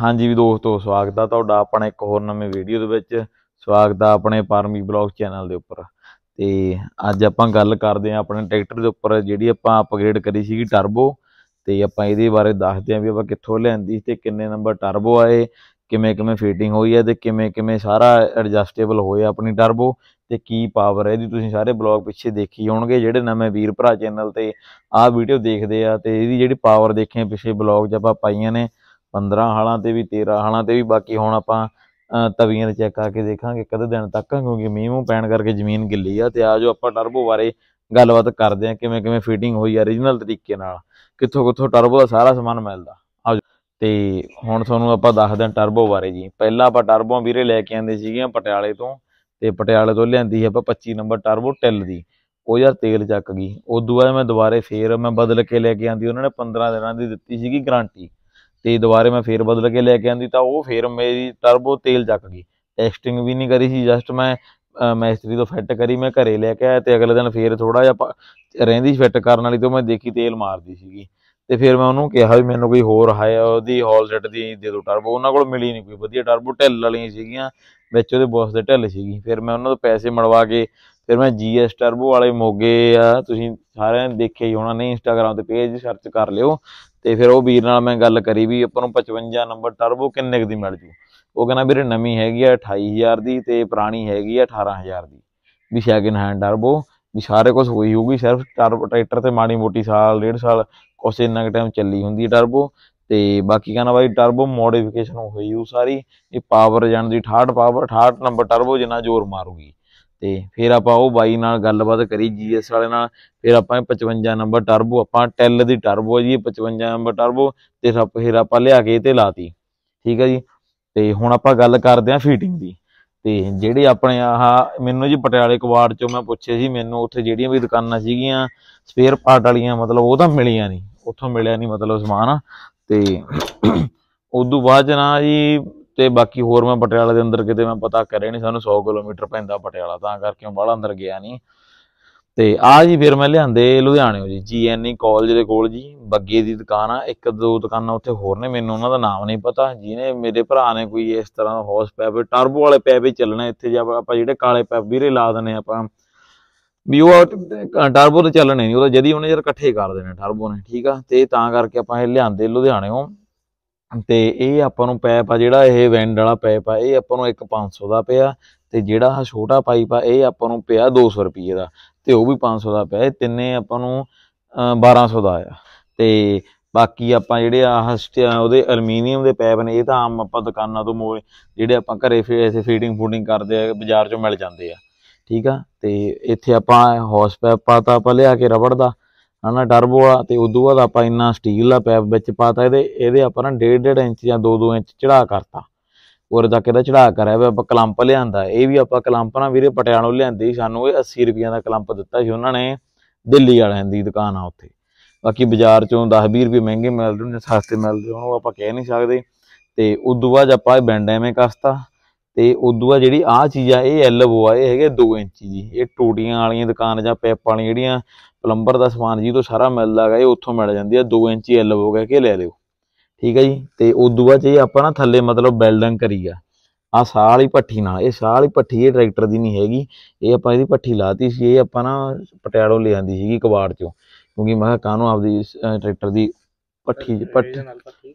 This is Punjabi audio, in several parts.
ਹਾਂਜੀ ਵੀ ਦੋਸਤੋ ਸਵਾਗਤ ਆ ਤੁਹਾਡਾ ਆਪਣੇ ਇੱਕ ਹੋਰ ਨਵੇਂ ਵੀਡੀਓ ਦੇ ਵਿੱਚ ਸਵਾਗਤ ਆ ਆਪਣੇ ਪਰਮੀ ਬਲੌਗ ਚੈਨਲ ਦੇ ਉੱਪਰ ਤੇ ਅੱਜ ਆਪਾਂ ਗੱਲ ਕਰਦੇ ਆ ਆਪਣੇ ਟਰੈਕਟਰ ਦੇ ਉੱਪਰ ਜਿਹੜੀ ਆਪਾਂ ਅਪਗ੍ਰੇਡ ਕਰੀ ਸੀਗੀ ਟਰਬੋ ਤੇ ਆਪਾਂ ਇਹਦੇ ਬਾਰੇ ਦੱਸਦੇ ਆ ਵੀ ਆਪਾਂ ਕਿੱਥੋਂ ਲੈਂਦੀ ਤੇ ਕਿੰਨੇ ਨੰਬਰ ਟਰਬੋ ਆਏ ਕਿਵੇਂ ਕਿਵੇਂ ਫਿਟਿੰਗ ਹੋਈ ਹੈ ਤੇ ਕਿਵੇਂ ਕਿਵੇਂ ਸਾਰਾ ਐਡਜਸਟੇਬਲ ਹੋਇਆ ਆਪਣੀ ਟਰਬੋ ਤੇ ਕੀ ਪਾਵਰ ਹੈ ਇਹਦੀ ਤੁਸੀਂ ਸਾਰੇ ਬਲੌਗ ਪਿੱਛੇ ਦੇਖੀ ਹੋਣਗੇ ਜਿਹੜੇ ਨਵੇਂ ਵੀਰ ਭਰਾ ਚੈਨਲ ਤੇ ਆਹ ਵੀਡੀਓ ਦੇਖਦੇ ਆ ਤੇ ਇਹਦੀ ਜਿਹੜੀ ਪਾਵਰ ਦੇਖੇ ਪਿੱਛੇ ਬਲੌਗ 'ਚ ਆਪਾਂ ਪਾਈਆਂ ਨੇ 15 ਹਾਲਾਂ ਤੇ ਵੀ 13 ਹਾਲਾਂ ਤੇ ਵੀ ਬਾਕੀ ਹੁਣ ਆਪਾਂ ਤਵੀਆਂ ਦੇ ਚੈੱਕ ਆ ਕੇ ਦੇਖਾਂਗੇ ਕਦੇ ਦਿਨ ਤੱਕ ਕਿਉਂਕਿ ਮੀਂਹ ਮੂੰਹ ਪੈਣ ਕਰਕੇ ਜ਼ਮੀਨ ਗਿੱਲੀ ਆ ਤੇ ਆਜੋ ਆਪਾਂ ਟਰਬੋ ਬਾਰੇ ਗੱਲਬਾਤ ਕਰਦੇ ਆ ਕਿਵੇਂ ਕਿਵੇਂ ਫਿਟਿੰਗ ਹੋਈ ਆ origignal ਤਰੀਕੇ ਨਾਲ ਕਿੱਥੋਂ ਕਿੱਥੋਂ ਟਰਬੋ ਦਾ ਸਾਰਾ ਸਮਾਨ ਮਿਲਦਾ ਆਜੋ ਤੇ ਹੁਣ ਤੁਹਾਨੂੰ ਆਪਾਂ ਦੱਸਦੇ ਆ ਟਰਬੋ ਬਾਰੇ ਜੀ ਪਹਿਲਾਂ ਆਪਾਂ ਟਰਬੋ ਵੀਰੇ ਲੈ ਕੇ ਆਂਦੇ ਸੀਗੇ ਪਟਿਆਲੇ ਤੋਂ ਤੇ ਪਟਿਆਲੇ ਤੋਂ ਲਿਆਂਦੀ ਆਪਾਂ 25 ਨੰਬਰ ਟਰਬੋ ਟਿਲ ਦੀ ਉਹ ਯਾਰ ਤੇਲ ਚੱਕ ਗਈ ਉਦੋਂ ਬਾਅਦ ਮੈਂ ਦੁਬਾਰੇ ਫੇਰ ਮੈਂ ਬਦਲ ਕੇ ਲੈ ਕੇ ਆਂਦੀ ਉਹਨਾਂ ਨੇ 15 ਦਿਨਾਂ ਦੀ ਦਿੱਤੀ ਸੀਗੀ ਗਾਰੰਟੀ ਤੇ ਦੁਬਾਰੇ ਮੈਂ ਫੇਰ ਬਦਲ ਕੇ ਲੈ ਕੇ ਆਂਦੀ ਤਾਂ ਉਹ ਫੇਰ ਮੇਰੀ ਟਰਬੋ ਤੇਲ ਚੱਕ ਗਈ ਟੈਸਟਿੰਗ ਵੀ ਨਹੀਂ ਕਰੀ ਸੀ ਜਸਟ ਮੈਂ ਮੈਸਤਰੀ ਤੋਂ ਫਿੱਟ ਕਰੀ ਮੈਂ ਘਰੇ ਲੈ ਕੇ ਆਇਆ ਤੇ ਅਗਲੇ ਦਿਨ ਫੇਰ ਥੋੜਾ ਜਿਹਾ ਰਹਿੰਦੀ ਫਿੱਟ ਕਰਨ ਵਾਲੀ ਤੋਂ ਮੈਂ ਦੇਖੀ ਤੇਲ ਮਾਰਦੀ ਸੀਗੀ ਤੇ ਫਿਰ ਮੈਂ ਉਹਨੂੰ ਕਿਹਾ ਵੀ ਮੈਨੂੰ ਕੋਈ ਹੋਰ ਹਾਇ ਉਹਦੀ ਸੈਟ ਦੀ ਦੇ ਦਿਓ ਟਰਬੋ ਉਹਨਾਂ ਕੋਲ ਮਿਲੀ ਨਹੀਂ ਕੋਈ ਵਧੀਆ ਟਰਬੋ ਢਿੱਲ ਵਾਲੀਆਂ ਸੀਗੀਆਂ ਵਿੱਚ ਉਹਦੇ ਬੋਸ ਦੇ ਢਿੱਲ ਸੀਗੀ ਫਿਰ ਮੈਂ ਉਹਨਾਂ ਤੋਂ ਪੈਸੇ ਮੜਵਾ ਕੇ ਫਿਰ ਮੈਂ ਜੀਐਸ ਟਰਬੋ ਵਾਲੇ ਮੋਗੇ ਆ ਤੁਸੀਂ ਸਾਰਿਆਂ ਨੇ ਦੇਖਿਆ ਹੀ ਹੋਣਾ ਨਹੀਂ ਇੰਸਟਾਗ੍ਰam ਤੇ ਪੇਜ ਸਰਚ ਕਰ ਲਿਓ ਤੇ ਫਿਰ ਉਹ ਵੀਰ ਨਾਲ ਮੈਂ ਗੱਲ ਕਰੀ ਵੀ ਆਪਾਂ ਨੂੰ 55 ਨੰਬਰ ਟਰਬੋ ਕਿੰਨੇ ਦੀ ਮਿਲ ਜੂ ਉਹ ਕਹਿੰਦਾ ਵੀਰੇ ਨਵੀਂ ਹੈਗੀ ਆ 28000 ਦੀ ਤੇ ਪੁਰਾਣੀ ਹੈਗੀ ਆ 18000 ਦੀ ਵੀ ਸੈਕਿੰਡ ਹੈਂਡ ਟਰਬੋ ਵੀ ਸਾਰੇ ਕੁਝ ਹੋਈ ਹੋਊਗੀ ਸਿਰਫ ਟਰਬੋ ਟਰੈਕਟਰ ਤੇ ਮਾੜੀ ਮੋਟੀ ਸਾਲ ਡੇਢ ਸਾਲ ਕੁਛ ਇੰਨਾ ਟਾਈਮ ਚੱਲੀ ਹੁੰਦੀ ਟਰਬੋ ਤੇ ਬਾਕੀ ਕਹਿੰਦਾ ਬਾਈ ਟਰਬੋ ਮੋਡੀਫਿਕੇਸ਼ਨ ਹੋਈ ਹੋਈ ਸਾਰੀ ਇਹ ਪਾਵਰ ਜਾਣ ਦੀ 68 ਪਾਵਰ 68 ਨੰਬਰ ਟਰਬੋ ਜਿੰਨਾ ਜ਼ੋਰ ਮਾਰੂਗੀ ਤੇ ਫਿਰ ਆਪਾਂ ਉਹ ਬਾਈ ਨਾਲ ਗੱਲਬਾਤ ਕਰੀ ਜੀਐਸ ਵਾਲੇ ਨਾਲ ਫਿਰ ਆਪਾਂ 55 ਨੰਬਰ ਟਰਬੋ ਆਪਾਂ ਟੈਲ ਦੀ ਟਰਬੋ ਜੀ 55 ਨੰਬਰ ਟਰਬੋ ਤੇ ਸੱਪ ਫਿਰ ਆਪਾਂ ਲਿਆ ਕੇ ਤੇ ਲਾਤੀ ਠੀਕ ਹੈ ਜੀ ਤੇ ਹੁਣ ਆਪਾਂ ਗੱਲ ਕਰਦੇ ਆਂ ਫੀਟਿੰਗ ਦੀ ਤੇ ਜਿਹੜੇ ਆਪਣੇ ਆਹ ਮੈਨੂੰ ਜੀ ਪਟਿਆਲੇ ਕਵਾੜ ਚੋਂ ਮੈਂ ਪੁੱਛਿਆ ਸੀ ਮੈਨੂੰ ਉੱਥੇ ਜਿਹੜੀਆਂ ਵੀ ਦੁਕਾਨਾਂ ਸੀਗੀਆਂ ਸਪੇਅਰ ਪਾਰਟ ਵਾਲੀਆਂ ਮਤਲਬ ਉਹ ਤਾਂ ਮਿਲੀਆਂ ਨਹੀਂ ਉੱਥੋਂ ਮਿਲਿਆ ਨਹੀਂ ਮਤਲਬ ਸਮਾਨ ਤੇ ਉਦੋਂ ਬਾਅਦ ਨਾ ਜੀ ਤੇ ਬਾਕੀ ਹੋਰ ਮੈਂ ਪਟਿਆਲਾ ਦੇ ਅੰਦਰ ਕਿਤੇ ਮੈਂ ਪਤਾ ਕਰਿਆ ਨਹੀਂ ਸਾਨੂੰ 100 ਕਿਲੋਮੀਟਰ ਪੈਂਦਾ ਪਟਿਆਲਾ ਤਾਂ ਕਰਕੇ ਮੈਂ ਬਾਹਲਾ ਅੰਦਰ ਗਿਆ ਨਹੀਂ ਤੇ ਆ ਜੀ ਫਿਰ ਮੈਂ ਲਿਆਂਦੇ ਲੁਧਿਆਣੇ ਜੀ ਜੀਐਨਈ ਕਾਲਜ ਦੇ ਕੋਲ ਜੀ ਬੱਗੇ ਦੀ ਦੁਕਾਨ ਆ ਇੱਕ ਦੋ ਦੁਕਾਨਾਂ ਉੱਥੇ ਹੋਰ ਨੇ ਮੈਨੂੰ ਉਹਨਾਂ ਦਾ ਨਾਮ ਨਹੀਂ ਪਤਾ ਜਿਹਨੇ ਮੇਰੇ ਭਰਾ ਨੇ ਕੋਈ ਇਸ ਤਰ੍ਹਾਂ ਹੌਸ ਪੈਪ ਟਰਬੋ ਵਾਲੇ ਪੈਪ ਹੀ ਚੱਲਣਾ ਇੱਥੇ ਜੇ ਆਪਾਂ ਜਿਹੜੇ ਕਾਲੇ ਪੈਪ ਵੀਰੇ ਲਾ ਦਨੇ ਆਪਾਂ ਵੀ ਉਹ ਟਰਬੋ ਤੇ ਚੱਲਣੇ ਨਹੀਂ ਉਹਦਾ ਜਦੀ ਉਹਨੇ ਯਾਰ ਇਕੱਠੇ ਕਰ ਦੇਣੇ ਟਰਬੋ ਨੇ ਠੀਕ ਆ ਤੇ ਤਾਂ ਕਰਕੇ ਆਪਾਂ ਇਹ ਲਿਆਂਦੇ ਲੁਧਿਆਣੇੋਂ ਤੇ ਇਹ ਆਪਾਂ ਨੂੰ ਪੈਪ ਆ ਜਿਹੜਾ ਇਹ ਵੈਂਡ ਵਾਲਾ ਪੈਪ ਆ ਇਹ ਆਪਾਂ ਨੂੰ 1500 ਦਾ ਪਿਆ ਤੇ ਜਿਹੜਾ ਆ ਛੋਟਾ ਪਾਈਪ ਆ ਇਹ ਆਪਾਂ ਨੂੰ ਪਿਆ 200 ਰੁਪਏ ਦਾ ਤੇ ਉਹ ਵੀ 500 ਦਾ ਪਿਆ ਇਹ ਤਿੰਨੇ ਆਪਾਂ ਨੂੰ 1200 ਦਾ ਆ ਤੇ ਬਾਕੀ ਆਪਾਂ ਜਿਹੜੇ ਹਸਟਿਆ ਉਹਦੇ ਅਲਮੀਨੀਅਮ ਦੇ ਪੈਪ ਨੇ ਇਹ ਤਾਂ ਆਮ ਆਪਾਂ ਦੁਕਾਨਾਂ ਤੋਂ ਮੋਏ ਜਿਹੜੇ ਆਪਾਂ ਘਰੇ ਐਸੇ ਫੀਡਿੰਗ ਫੂਡਿੰਗ ਕਰਦੇ ਆ ਬਾਜ਼ਾਰ ਚੋਂ ਮਿਲ ਜਾਂਦੇ ਆ ਠੀਕ ਆ ਤੇ ਇੱਥੇ ਆਪਾਂ ਹੌਸ ਪੈਪ ਪਾਤਾ ਆਪਾਂ ਲਿਆ ਕੇ ਰਬੜ ਦਾ ਹਨਾ ਟਰਬੋ ਵਾਲਾ ਤੇ ਉਦੋਂ ਬਾਅਦ ਆਪਾਂ ਇੰਨਾ ਸਟੀਲ ਦਾ ਪੈਪ ਵਿੱਚ ਪਾਤਾ ਇਹਦੇ ਇਹਦੇ ਆਪਾਂ ਨਾ 1.5 ਇੰਚ ਜਾਂ 2-2 ਇੰਚ ਚੜਾ ਕਰਤਾ ਉਰੇ ਤੱਕ ਇਹਦਾ ਚੜਾ ਕਰਿਆ ਵੀ ਆਪਾਂ ਕਲੰਪ ਲਿਆਂਦਾ ਇਹ ਵੀ ਆਪਾਂ ਕਲੰਪ ਨਾ ਵੀਰੇ ਪਟਿਆਲੋਂ ਲਿਆਂਦੇ ਸਾਨੂੰ ਇਹ 80 ਰੁਪਈਆ ਦਾ ਕਲੰਪ ਦਿੱਤਾ ਸੀ ਉਹਨਾਂ ਨੇ ਦਿੱਲੀ ਵਾਲਿਆਂ ਦੀ ਦੁਕਾਨ ਆ ਉੱਥੇ ਬਾਕੀ ਬਾਜ਼ਾਰ ਚੋਂ 10-20 ਰੁਪਏ ਮਹਿੰਗੇ ਮਿਲਦੇ ਨੇ ਸਸਤੇ ਮਿਲਦੇ ਉਹ ਆਪਾਂ ਕਹਿ ਨਹੀਂ ਸਕਦੇ ਤੇ ਉਦੋਂ ਬਾਅਦ ਆਪਾਂ ਇਹ ਬੈਂਡ ਐਵੇਂ ਕਰਤਾ ਤੇ ਉਦੋਂ ਆ ਬਾਅਦ ਜਿਹੜੀ ਆ ਚੀਜ਼ ਆ ਇਹ ਐਲਬੋ ਆ ਇਹ ਹੈਗੇ 2 ਇੰਚ ਦੀ ਇਹ ਟੂਟੀਆਂ ਵਾਲੀਆਂ ਦੁਕਾਨ ਜਾਂ ਪੈਪ ਵਾਲੀਆਂ ਜਿਹੜੀਆਂ ਪਲੰਬਰ ਦਾ ਸਮਾਨ ਜੀ ਤੋਂ ਸਾਰਾ ਮਿਲਦਾ ਹੈਗਾ ਇਹ ਉੱਥੋਂ ਮਿਲ ਜਾਂਦੀ ਹੈ 2 ਇੰਚੀ ਹੋ ਕਹਿ ਕੇ ਲੈ ਲਿਓ ਠੀਕ ਹੈ ਜੀ ਤੇ ਉਦੋਂ ਬਾਅਦ ਜੇ ਆਪਾਂ ਨਾ ਥੱਲੇ ਮਤਲਬ ਬੈਲਡਿੰਗ ਕਰੀ ਆ ਆ ਸਾਹ ਵਾਲੀ ਪੱਠੀ ਨਾਲ ਇਹ ਸਾਹ ਵਾਲੀ ਪੱਠੀ ਇਹ ਟਰੈਕਟਰ ਦੀ ਨਹੀਂ ਹੈਗੀ ਇਹ ਆਪਾਂ ਇਹਦੀ ਪੱਠੀ ਲਾਤੀ ਸੀ ਇਹ ਆਪਾਂ ਨਾ ਪਟਿਆੜੋਂ ਲਿਆਂਦੀ ਸੀਗੀ ਕਬਾੜ ਚੋਂ ਕਿਉਂਕਿ ਮੈਂ ਕਾਹਨੂੰ ਆਪਦੀ ਟਰੈਕਟਰ ਦੀ ਪੱਠੀ ਪੱਠੀ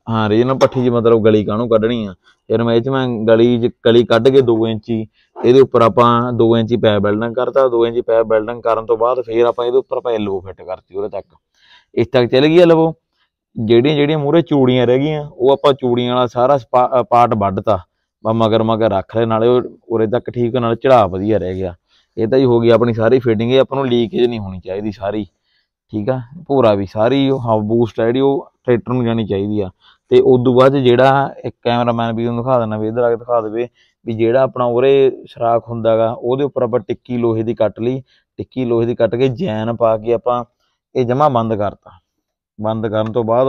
ਹਾਂ ਰੀਜਨਲ ਪੱਠੀ ਜੀ ਮਤਲਬ ਗਲੀ ਕਾਹਨੂੰ ਕੱਢਣੀ ਆ ਫਿਰ ਮੈਂ ਇਹ ਚ ਮੈਂ ਗਲੀ ਚ ਕਲੀ ਕੱਢ ਕੇ 2 ਇੰਚੀ ਇਹਦੇ ਉੱਪਰ ਆਪਾਂ 2 ਇੰਚੀ ਪੈ ਬੈਲਡਿੰਗ ਕਰਤਾ 2 ਇੰਚੀ ਪੈ ਬੈਲਡਿੰਗ ਕਰਨ ਤੋਂ ਬਾਅਦ ਫਿਰ ਆਪਾਂ ਇਹਦੇ ਉੱਪਰ ਪੈ ਲੋ ਫਿੱਟ ਕਰਤੀ ਉਹਦੇ ਤੱਕ ਇਸ ਤੱਕ ਚੱਲ ਗਈ ਲਵੋ ਜਿਹੜੀਆਂ ਜਿਹੜੀਆਂ ਮੂਰੇ ਚੂੜੀਆਂ ਰਹਿ ਗਈਆਂ ਉਹ ਆਪਾਂ ਚੂੜੀਆਂ ਵਾਲਾ ਸਾਰਾ ਪਾਰਟ ਵੱਢਤਾ ਬਾ ਮਗਰ ਮਗਰ ਰੱਖ ਲੈ ਨਾਲੇ ਉਰੇ ਤੱਕ ਠੀਕ ਨਾਲ ਚੜਾ ਵਧੀਆ ਰਹਿ ਗਿਆ ਇਹ ਤਾਂ ਹੀ ਹੋ ਗਈ ਆਪਣੀ ਸਾਰੀ ਫਿਟਿੰਗ ਇਹ ਆਪਾਂ ਨੂੰ ਲੀਕੇਜ ਨਹੀਂ ਹੋਣੀ ਚਾਹੀਦੀ ਸਾਰੀ ਠੀਕ ਆ ਪੂਰਾ ਵੀ ਸਾਰੀ ਉਹ ਹਾਫ ਬੂਸਟ ਜਿਹੜੀ ਉਹ ਟਰੈਕਟਰ ਨੂੰ ਜਾਣੀ ਚਾਹੀਦੀ ਆ ਤੇ ਉਸ ਤੋਂ ਬਾਅਦ ਜਿਹੜਾ ਇੱਕ ਕੈਮਰਾਮੈਨ ਵੀ ਉਹਨੂੰ ਦਿਖਾ ਦੇਣਾ ਵੀ ਇਧਰ ਆ ਕੇ ਦਿਖਾ ਦੇਵੇ ਵੀ ਜਿਹੜਾ ਆਪਣਾ ਉਰੇ ਸ਼ਰਾਖ ਹੁੰਦਾਗਾ ਉਹਦੇ ਉੱਪਰ ਆਪਾਂ ਟਿੱਕੀ ਲੋਹੇ ਦੀ ਕੱਟ ਲਈ ਟਿੱਕੀ ਲੋਹੇ ਦੀ ਕੱਟ ਕੇ ਜੈਨ ਪਾ ਕੇ ਆਪਾਂ ਇਹ ਜਮਾ ਬੰਦ ਕਰਤਾ ਬੰਦ ਕਰਨ ਤੋਂ ਬਾਅਦ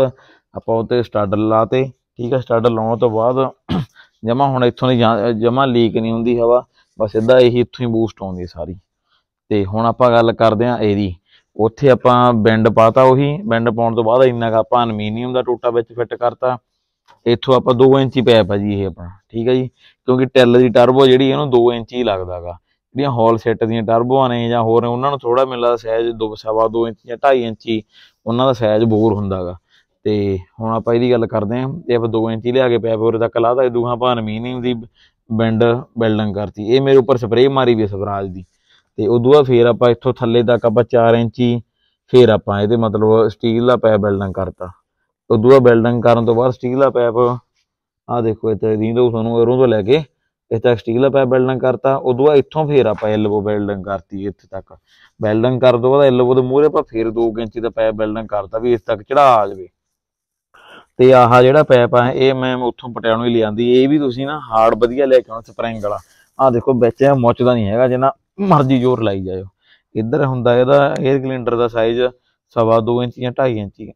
ਆਪਾਂ ਉੱਤੇ ਸਟੱਡ ਲਾਤੇ ਠੀਕ ਹੈ ਸਟੱਡ ਲਾਉਣ ਤੋਂ ਬਾਅਦ ਜਮਾ ਹੁਣ ਇੱਥੋਂ ਨਹੀਂ ਜਮਾ ਲੀਕ ਨਹੀਂ ਹੁੰਦੀ ਹਵਾ ਬਸ ਇਦਾਂ ਇਹੀ ਇੱਥੋਂ ਹੀ ਬੂਸਟ ਆਉਂਦੀ ਸਾਰੀ ਤੇ ਹੁਣ ਆਪਾਂ ਗੱਲ ਕਰਦੇ ਆਂ ਇਹਦੀ ਉੱਥੇ ਆਪਾਂ ਬੈਂਡ ਪਾਤਾ ਉਹੀ ਬੈਂਡ ਪਾਉਣ ਤੋਂ ਬਾਅਦ ਇੰਨਾ ਆਪਾਂ ਅਲਮੀਨੀਅਮ ਦਾ ਟੋਟਾ ਵਿੱਚ ਫਿੱਟ ਕਰਤਾ ਇੱਥੋਂ ਆਪਾਂ 2 ਇੰਚੀ ਪੈਪ ਆ ਜੀ ਇਹ ਆਪਣਾ ਠੀਕ ਹੈ ਜੀ ਕਿਉਂਕਿ ਟੈਲ ਦੀ ਟਰਬੋ ਜਿਹੜੀ ਇਹਨੂੰ 2 ਇੰਚੀ ਹੀ ਲੱਗਦਾਗਾ ਜਿਹੜੀਆਂ ਹਾਲ ਸੈੱਟ ਦੀਆਂ ਟਰਬੋਆਂ ਨੇ ਜਾਂ ਹੋਰ ਨੇ ਉਹਨਾਂ ਨੂੰ ਥੋੜਾ ਮਿਲਦਾ ਸਾਈਜ਼ 2 ਸਵਾ 2 ਇੰਚ ਜਾਂ 2.5 ਇੰਚੀ ਉਹਨਾਂ ਦਾ ਸਾਈਜ਼ ਬੋਰ ਹੁੰਦਾਗਾ ਤੇ ਹੁਣ ਆਪਾਂ ਇਹਦੀ ਗੱਲ ਕਰਦੇ ਆਂ ਤੇ ਆਪਾਂ 2 ਇੰਚੀ ਲਿਆ ਕੇ ਪੈਪ ਹੋਰ ਤੱਕ ਇਹ ਦੂਹਾਂ ਆਪਾਂ ਅਲਮੀਨੀਅਮ ਦੀ ਬੈਂਡ ਬਿਲਡਿੰਗ ਕਰਤੀ ਇਹ ਮੇਰੇ ਉੱਪਰ ਸਪਰੇਅ ਮਾਰੀ ਵੀ ਸਵਰਾਜ ਦੀ ਤੇ ਉਦੋਂ ਦੂਆ ਫੇਰ ਆਪਾਂ ਇੱਥੋਂ ਥੱਲੇ ਤੱਕ ਆਪਾਂ 4 ਇੰਚੀ ਫੇਰ ਆਪਾਂ ਇਹਦੇ ਮਤਲਬ ਸਟੀਲ ਦਾ ਪੈਪ ਬਿਲਡਿੰਗ ਕਰਤਾ ਉਦੋਂ ਦੂਆ ਬਿਲਡਿੰਗ ਕਰਨ ਤੋਂ ਬਾਅਦ ਸਟੀਲ ਦਾ ਪੈਪ ਆ ਦੇਖੋ ਇੱਥੇ ਦੋ ਤੁਹਾਨੂੰ ਇਰੋਂ ਤੋਂ ਲੈ ਕੇ ਇੱਥੇ ਤੱਕ ਸਟੀਲ ਦਾ ਪੈਪ ਬਿਲਡਿੰਗ ਕਰਤਾ ਉਦੋਂ ਦੂਆ ਇੱਥੋਂ ਫੇਰ ਆਪਾਂ ਐਲਬੋ ਬਿਲਡਿੰਗ ਕਰਤੀ ਇੱਥੇ ਤੱਕ ਬਿਲਡਿੰਗ ਕਰ ਦੋ ਬਾਅਦ ਐਲਬੋ ਦੇ ਮੂਹਰੇ ਆਪਾਂ ਫੇਰ 2 ਇੰਚੀ ਦਾ ਪੈਪ ਬਿਲਡਿੰਗ ਕਰਤਾ ਵੀ ਇਸ ਤੱਕ ਚੜਾ ਆ ਜਾਵੇ ਤੇ ਆਹ ਜਿਹੜਾ ਪੈਪ ਆ ਇਹ ਮੈਂ ਉੱਥੋਂ ਪਟਿਆਣੋਂ ਹੀ ਲਿਆਂਦੀ ਇਹ ਵੀ ਤੁਸੀਂ ਨਾ ਹਾਰਡ ਵਧੀਆ ਲੈ ਕੇ ਆਉਣਾ ਸਪਰਿੰਗ ਵਾਲਾ ਆ ਦੇਖੋ ਵਿੱਚ ਮੁੱਚਦਾ ਨਹੀਂ ਹੈਗਾ ਜਿੰਨਾ ਮਰਜ਼ੀ ਜ਼ੋਰ ਲਾਈ ਜਾਇਓ ਇੱਧਰ ਹੁੰਦਾ ਇਹਦਾ 에ਅਰ ਕਲਿੰਡਰ ਦਾ ਸਾਈਜ਼ ਸਵਾ 2 ਇੰਚ ਜਾਂ 2.5 ਇੰਚ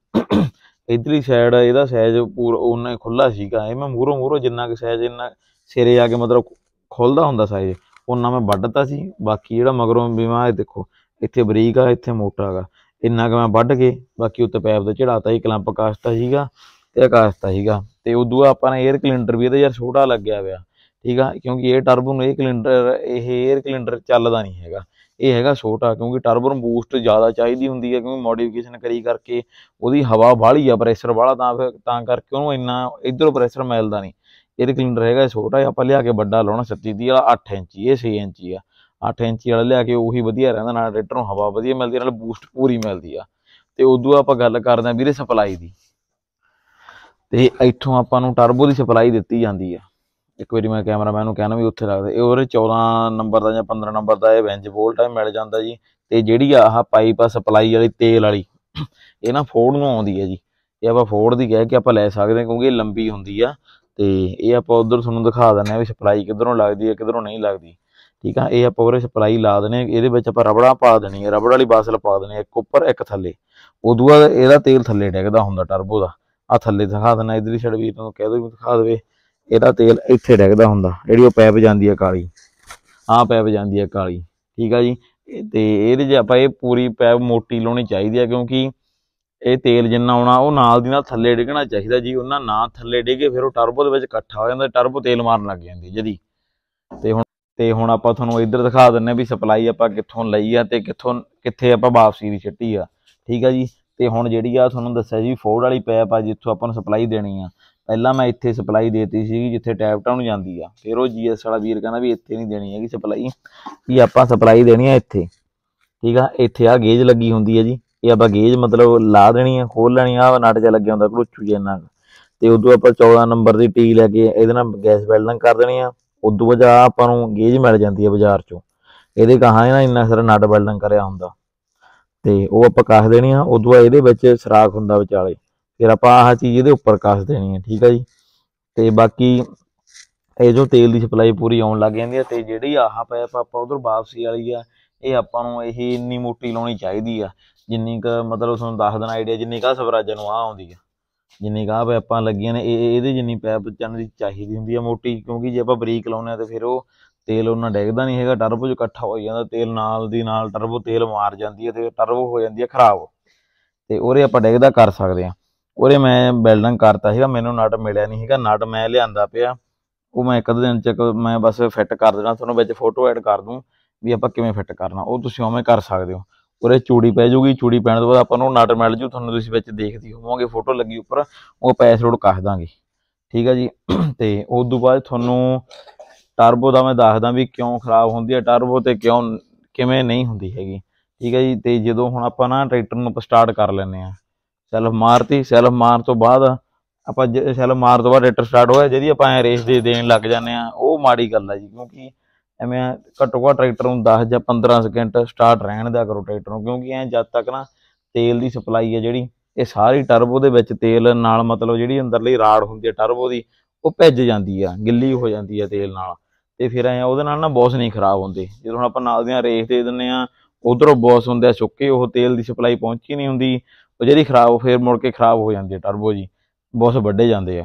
ਇਧਰਲੀ ਸਾਈਡ ਇਹਦਾ ਸਾਈਜ਼ ਪੂਰਾ ਉਹਨਾਂ ਹੀ ਖੁੱਲਾ ਸੀਗਾ ਇਹ ਮੈਂ ਮੂਰੋ ਮੂਰੋ ਜਿੰਨਾ ਕਿ ਸਾਈਜ਼ ਇੰਨਾ ਸਿਰੇ ਆ ਕੇ ਮਤਲਬ ਖੁੱਲਦਾ ਹੁੰਦਾ ਸਾਈਜ਼ ਉਹਨਾਂ ਮੈਂ ਵੱਢਤਾ ਸੀ ਬਾਕੀ ਜਿਹੜਾ ਮਗਰੋਂ ਵੀ ਦੇਖੋ ਇੱਥੇ ਬਰੀਕ ਆ ਇੱਥੇ ਮੋਟਾ ਆਗਾ ਇੰਨਾ ਕਿ ਮੈਂ ਵੱਢ ਕੇ ਬਾਕੀ ਉੱਤੇ ਪੈਪ ਦਾ ਚੜਾਤਾ ਹੀ ਕਲੰਪ ਕਾਸ਼ਤਾ ਸੀਗਾ ਤੇ ਕਾਸਤਾ ਸੀਗਾ ਤੇ ਉਦੋਂ ਆਪਾਂ ਨੇ 에ਅਰ ਕਲਿੰਡਰ ਵੀ ਇਹਦਾ ਯਾਰ ਛੋਟਾ ਲੱਗਿਆ ਹੋਇਆ ਠੀਕ ਆ ਕਿਉਂਕਿ ਇਹ ਨੂੰ ਇਹ ਕਲਿੰਡਰ ਇਹ 에ਅਰ ਕਲਿੰਡਰ ਚੱਲਦਾ ਨਹੀਂ ਹੈਗਾ ਇਹ ਹੈਗਾ ਛੋਟਾ ਕਿਉਂਕਿ ਨੂੰ ਬੂਸਟ ਜ਼ਿਆਦਾ ਚਾਹੀਦੀ ਹੁੰਦੀ ਹੈ ਕਿਉਂਕਿ ਮੋਡੀਫਿਕੇਸ਼ਨ ਕਰੀ ਕਰਕੇ ਉਹਦੀ ਹਵਾ ਵਾਲੀ ਆ ਪ੍ਰੈਸ਼ਰ ਵਾਲਾ ਤਾਂ ਫਿਰ ਤਾਂ ਕਰਕੇ ਉਹਨੂੰ ਇੰਨਾ ਇਧਰੋਂ ਪ੍ਰੈਸ਼ਰ ਮਿਲਦਾ ਨਹੀਂ 에ਅਰ ਕਲਿੰਡਰ ਹੈਗਾ ਛੋਟਾ ਆਪਾਂ ਲਿਆ ਕੇ ਵੱਡਾ ਲਾਉਣਾ 36 ਦੀ ਵਾਲਾ 8 ਇੰਚ ਇਹ 6 ਇੰਚ ਆ 8 ਇੰਚ ਵਾਲਾ ਲਿਆ ਕੇ ਉਹੀ ਵਧੀਆ ਰਹਿੰਦਾ ਨਾਲ ਰੇਟਰ ਨੂੰ ਹਵਾ ਵਧੀਆ ਮਿਲਦੀ ਨਾਲ ਬੂਸਟ ਪੂਰੀ ਮਿਲਦੀ ਆ ਤੇ ਉਦੋਂ ਆਪਾਂ ਗੱਲ ਕਰਦੇ ਆ ਵੀਰੇ ਸਪਲਾਈ ਦੀ ਤੇ ਇੱਥੋਂ ਆਪਾਂ ਨੂੰ ਟਰਬੋ ਦੀ ਸਪਲਾਈ ਦਿੱਤੀ ਜਾਂਦੀ ਆ ਇੱਕ ਵਾਰੀ ਮੈਂ ਕੈਮਰਾਮੈਨ ਨੂੰ ਕਹਿਣਾ ਵੀ ਉੱਥੇ ਲੱਗਦਾ ਇਹ ਉਹਦੇ 14 ਨੰਬਰ ਦਾ ਜਾਂ 15 ਨੰਬਰ ਦਾ ਇਹ ਵੈਂਜ ਵੋਲਟ ਹੈ ਮਿਲ ਜਾਂਦਾ ਜੀ ਤੇ ਜਿਹੜੀ ਆਹ ਪਾਈਪ ਆ ਸਪਲਾਈ ਵਾਲੀ ਤੇਲ ਵਾਲੀ ਇਹ ਨਾ ਫੋਰਡ ਨੂੰ ਆਉਂਦੀ ਹੈ ਜੀ ਇਹ ਆਪਾਂ ਫੋਰਡ ਦੀ ਕਹਿ ਕੇ ਆਪਾਂ ਲੈ ਸਕਦੇ ਹਾਂ ਕਿਉਂਕਿ ਇਹ ਲੰਬੀ ਹੁੰਦੀ ਆ ਤੇ ਇਹ ਆਪਾਂ ਉਧਰ ਤੁਹਾਨੂੰ ਦਿਖਾ ਦਿੰਦੇ ਆ ਵੀ ਸਪਲਾਈ ਕਿਧਰੋਂ ਲੱਗਦੀ ਹੈ ਕਿਧਰੋਂ ਨਹੀਂ ਲੱਗਦੀ ਠੀਕ ਆ ਇਹ ਆਪਾਂ ਉਹਰੇ ਸਪਲਾਈ ਲਾ ਦਨੇ ਇਹਦੇ ਵਿੱਚ ਆਪਾਂ ਰਬੜਾਂ ਪਾ ਦੇਣੀ ਹੈ ਰਬੜ ਵਾਲੀ ਬਾਸਲ ਪਾ ਦੇਣੀ ਇੱਕ ਉੱਪਰ ਇੱਕ ਥੱਲੇ ਉਦੋਂ ਬਾਅਦ ਇਹਦਾ ਤੇਲ ਥੱਲੇ ਡਿੱਗਦਾ ਹੁੰਦਾ ਟਰਬੋ ਦਾ ਆ ਥੱਲੇ ਦਿਖਾ ਦੇਣਾ ਇਧਰਲੀ ਸਾਈਡ ਵੀ ਤੁਹਾਨੂੰ ਕਹਿ ਦੋ ਵੀ ਦਿਖਾ ਦੇਵੇ ਇਹਦਾ ਤੇਲ ਇੱਥੇ ਡਿੱਗਦਾ ਹੁੰਦਾ ਜਿਹੜੀ ਉਹ ਪੈਪ ਜਾਂਦੀ ਹੈ ਕਾਲੀ ਆਹ ਪੈਪ ਜਾਂਦੀ ਹੈ ਕਾਲੀ ਠੀਕ ਆ ਜੀ ਤੇ ਇਹਦੇ ਜੇ ਆਪਾਂ ਇਹ ਪੂਰੀ ਪੈਪ ਮੋਟੀ ਲਾਉਣੀ ਚਾਹੀਦੀ ਹੈ ਕਿਉਂਕਿ ਇਹ ਤੇਲ ਜਿੰਨਾ ਆਉਣਾ ਉਹ ਨਾਲ ਦੀ ਨਾਲ ਥੱਲੇ ਡਿੱਗਣਾ ਚਾਹੀਦਾ ਜੀ ਉਹਨਾਂ ਨਾ ਥੱਲੇ ਡਿੱਗੇ ਫਿਰ ਉਹ ਟਰਬੋ ਦੇ ਵਿੱਚ ਇਕੱਠਾ ਹੋ ਜਾਂਦਾ ਟਰਬੋ ਤੇਲ ਮਾਰਨ ਲੱਗ ਜਾਂਦੀ ਜਦੀ ਤੇ ਹੁਣ ਤੇ ਹੁਣ ਆਪਾਂ ਤੁਹਾਨੂੰ ਇੱਧਰ ਦਿਖਾ ਦਿੰਨੇ ਆ ਵੀ ਸਪਲਾਈ ਆਪਾਂ ਕਿੱਥੋਂ ਲਈ ਆ ਤੇ ਕਿੱਥੋਂ ਕਿੱਥੇ ਆਪਾਂ ਵਾਪਸੀ ਦੀ ਛੱਟੀ ਆ ਠੀਕ ਆ ਜੀ ਤੇ ਹੁਣ ਜਿਹੜੀ ਆ ਤੁਹਾਨੂੰ ਦੱਸਿਆ ਜੀ ਫੋਰਡ ਵਾਲੀ ਪੈਪ ਆ ਜਿੱਥੋਂ ਆਪਾਂ ਨੂੰ ਸਪਲਾਈ ਦੇਣੀ ਆ ਪਹਿਲਾਂ ਮੈਂ ਇੱਥੇ ਸਪਲਾਈ ਦੇਤੀ ਸੀ ਜਿੱਥੇ ਟੈਪ ਟਾਊਨ ਜਾਂਦੀ ਆ ਫਿਰ ਉਹ ਜੀਐਸ ਵਾਲਾ ਵੀਰ ਕਹਿੰਦਾ ਵੀ ਇੱਥੇ ਨਹੀਂ ਦੇਣੀ ਹੈਗੀ ਸਪਲਾਈ ਵੀ ਆਪਾਂ ਸਪਲਾਈ ਦੇਣੀ ਆ ਇੱਥੇ ਠੀਕ ਆ ਇੱਥੇ ਆ ਗੇਜ ਲੱਗੀ ਹੁੰਦੀ ਹੈ ਜੀ ਇਹ ਆਪਾਂ ਗੇਜ ਮਤਲਬ ਲਾ ਦੇਣੀ ਆ ਖੋਲ ਲੈਣੀ ਆ ਨਟ ਜਿਹਾ ਲੱਗਿਆ ਹੁੰਦਾ ਘੜੂਚੂ ਜਿਹਾ ਨਾਲ ਤੇ ਉਦੋਂ ਆਪਾਂ 14 ਨੰਬਰ ਦੀ ਟੀ ਲੈ ਕੇ ਇਹਦੇ ਨਾਲ ਗੈਸ ਵੈਲਡਿੰਗ ਕਰ ਦੇਣੀ ਆ ਉਦੋਂ ਬਾਅਦ ਆਪਾਂ ਨੂੰ ਗੇਜ ਮਿਲ ਜਾਂਦੀ ਆ ਬਾਜ਼ਾਰ ਚੋਂ ਇਹਦੇ ਕਹਾ ਇਹਨਾਂ ਇੰਨਾ ਸਾਰਾ ਨਟ ਵੈਲਡਿੰਗ ਕਰਿਆ ਹੁੰਦਾ ਤੇ ਉਹ ਆਪਾਂ ਕੱਸ ਦੇਣੀ ਆ ਉਦੋਂ ਇਹਦੇ ਵਿੱਚ ਸਰਾਖ ਹੁੰਦਾ ਵਿਚਾਲੇ ਫਿਰ ਆਪਾਂ ਆਹ ਚੀਜ਼ ਇਹਦੇ ਉੱਪਰ ਕਸ ਦੇਣੀ ਹੈ ਠੀਕ ਹੈ ਜੀ ਤੇ ਬਾਕੀ ਇਹ ਜੋ ਤੇਲ ਦੀ ਸਪਲਾਈ ਪੂਰੀ ਆਉਣ ਲੱਗ ਜਾਂਦੀ ਹੈ ਤੇ ਜਿਹੜੀ ਆਹ ਪਾਇਪ ਆਪਾਂ ਉਧਰ ਵਾਪਸੀ ਵਾਲੀ ਆ ਇਹ ਆਪਾਂ ਨੂੰ ਇਹ ਇੰਨੀ ਮੋਟੀ ਲਾਉਣੀ ਚਾਹੀਦੀ ਆ ਜਿੰਨੀ ਕ ਮਤਲਬ ਤੁਹਾਨੂੰ ਦੱਸ ਦੇਣਾ ਆਈਡੀਆ ਜਿੰਨੀ ਕਾ ਸਵਰਾਜ ਨੂੰ ਆ ਆਉਂਦੀ ਆ ਜਿੰਨੀ ਕਾ ਪਾਇਪਾਂ ਲੱਗੀਆਂ ਨੇ ਇਹ ਇਹਦੇ ਜਿੰਨੀ ਪਾਇਪ ਚੰਨ ਦੀ ਚਾਹੀਦੀ ਹੁੰਦੀ ਆ ਮੋਟੀ ਕਿਉਂਕਿ ਜੇ ਆਪਾਂ ਬਰੀਕ ਲਾਉਨੇ ਆ ਤੇ ਫਿਰ ਉਹ ਤੇਲ ਉਹਨਾਂ ਡੈਗਦਾ ਨਹੀਂ ਹੈਗਾ ਟਰਬੋ ਚ ਇਕੱਠਾ ਹੋ ਜਾਂਦਾ ਤੇਲ ਨਾਲ ਦੀ ਨਾਲ ਟਰਬੋ ਤੇਲ ਮਾਰ ਜਾਂਦੀ ਹੈ ਤੇ ਟਰਬੋ ਹੋ ਜਾਂਦੀ ਹੈ ਖਰਾਬ ਤੇ ਉਹਰੇ ਆਪਾਂ ਡੈਗਦਾ ਕਰ ਸਕਦੇ ਆ ਉਰੇ ਮੈਂ ਬੈਲਡਿੰਗ ਕਰਤਾ ਸੀਗਾ ਮੈਨੂੰ ਨਟ ਮਿਲਿਆ ਨਹੀਂ ਸੀਗਾ ਨਟ ਮੈਂ ਲਿਆਂਦਾ ਪਿਆ ਉਹ ਮੈਂ ਇੱਕ ਦਿਨ ਚ ਮੈਂ ਬਸ ਫਿੱਟ ਕਰ ਦੇਣਾ ਤੁਹਾਨੂੰ ਵਿੱਚ ਫੋਟੋ ਐਡ ਕਰ ਦੂੰ ਵੀ ਆਪਾਂ ਕਿਵੇਂ ਫਿੱਟ ਕਰਨਾ ਉਹ ਤੁਸੀਂ ਉਵੇਂ ਕਰ ਸਕਦੇ ਹੋ ਉਰੇ ਚੂੜੀ ਪੈ ਜੂਗੀ ਚੂੜੀ ਪੈਣ ਤੋਂ ਬਾਅਦ ਆਪਾਂ ਨੂੰ ਨਟ ਮਿਲ ਜੂ ਤੁਹਾਨੂੰ ਤੁਸੀਂ ਵਿੱਚ ਦੇਖਦੀ ਹੋਵੋਗੇ ਫੋਟੋ ਲੱਗੀ ਉੱਪਰ ਉਹ ਪੈਸ ਰੋਡ ਕੱਸ ਦਾਂਗੇ ਠੀਕ ਹੈ ਜੀ ਤੇ ਉਸ ਤੋਂ ਬਾਅਦ ਤੁਹਾਨੂੰ ਟਰਬੋ ਦਾ ਮੈਂ ਦੱਸਦਾ ਵੀ ਕਿਉਂ ਖਰਾਬ ਹੁੰਦੀ ਹੈ ਟਰਬੋ ਤੇ ਕਿਉਂ ਕਿਵੇਂ ਨਹੀਂ ਹੁੰਦੀ ਹੈਗੀ ਠੀਕ ਹੈ ਜੀ ਤੇ ਜਦੋਂ ਹੁਣ ਆਪਾਂ ਨਾ ਟਰੈਕਟਰ ਨੂੰ ਸਟਾਰਟ ਕਰ ਲੈਨੇ ਆ ਸੈਲਫ ਮਾਰਤੀ ਸੈਲਫ ਮਾਰ ਤੋਂ ਬਾਅਦ ਆਪਾਂ ਸੈਲਫ ਮਾਰ ਤੋਂ ਬਾਅਦ ਰੇਟਰ ਸਟਾਰਟ ਹੋਇਆ ਜਿਹਦੀ ਆਪਾਂ ਰੇਸ ਦੇ ਦੇਣ ਲੱਗ ਜਾਂਦੇ ਆ ਉਹ ਮਾੜੀ ਗੱਲ ਆ ਜੀ ਕਿਉਂਕਿ ਐਵੇਂ ਘੱਟੋ ਘੱਟ ਟਰੈਕਟਰ ਨੂੰ 10 ਜਾਂ 15 ਸਕਿੰਟ ਸਟਾਰਟ ਰਹਿਣ ਦਾ ਕਰੋ ਟਰੈਕਟਰ ਨੂੰ ਕਿਉਂਕਿ ਐ ਜਦ ਤੱਕ ਨਾ ਤੇਲ ਦੀ ਸਪਲਾਈ ਹੈ ਜਿਹੜੀ ਇਹ ਸਾਰੀ ਟਰਬੋ ਦੇ ਵਿੱਚ ਤੇਲ ਨਾਲ ਮਤਲਬ ਜਿਹੜੀ ਅੰਦਰਲੀ ਰਾੜ ਹੁੰਦੀ ਹੈ ਟਰਬੋ ਦੀ ਉਹ ਭਿੱਜ ਜਾਂਦੀ ਆ ਗਿੱਲੀ ਹੋ ਜਾਂਦੀ ਆ ਤੇਲ ਨਾਲ ਤੇ ਫਿਰ ਐ ਉਹਦੇ ਨਾਲ ਨਾ ਬੌਸ ਨਹੀਂ ਖਰਾਬ ਹੁੰਦੇ ਜਦੋਂ ਹੁਣ ਆਪਾਂ ਨਾਲ ਦੀਆਂ ਰੇਸ ਦੇ ਦਿੰਨੇ ਆ ਉਧਰੋਂ ਬੌਸ ਹੁੰਦੇ ਆ ਸੁੱਕੇ ਉਹ ਤੇਲ ਦੀ ਸਪਲਾਈ ਪਹੁੰਚੀ ਨਹੀਂ ਹੁੰਦੀ ਉਹ ਜਿਹੜੀ ਖਰਾਬ ਫਿਰ ਮੁੜ ਕੇ ਖਰਾਬ ਹੋ ਜਾਂਦੀ ਹੈ ਟਰਬੋ ਜੀ ਬਹੁਤ ਵੱਡੇ ਜਾਂਦੇ ਆ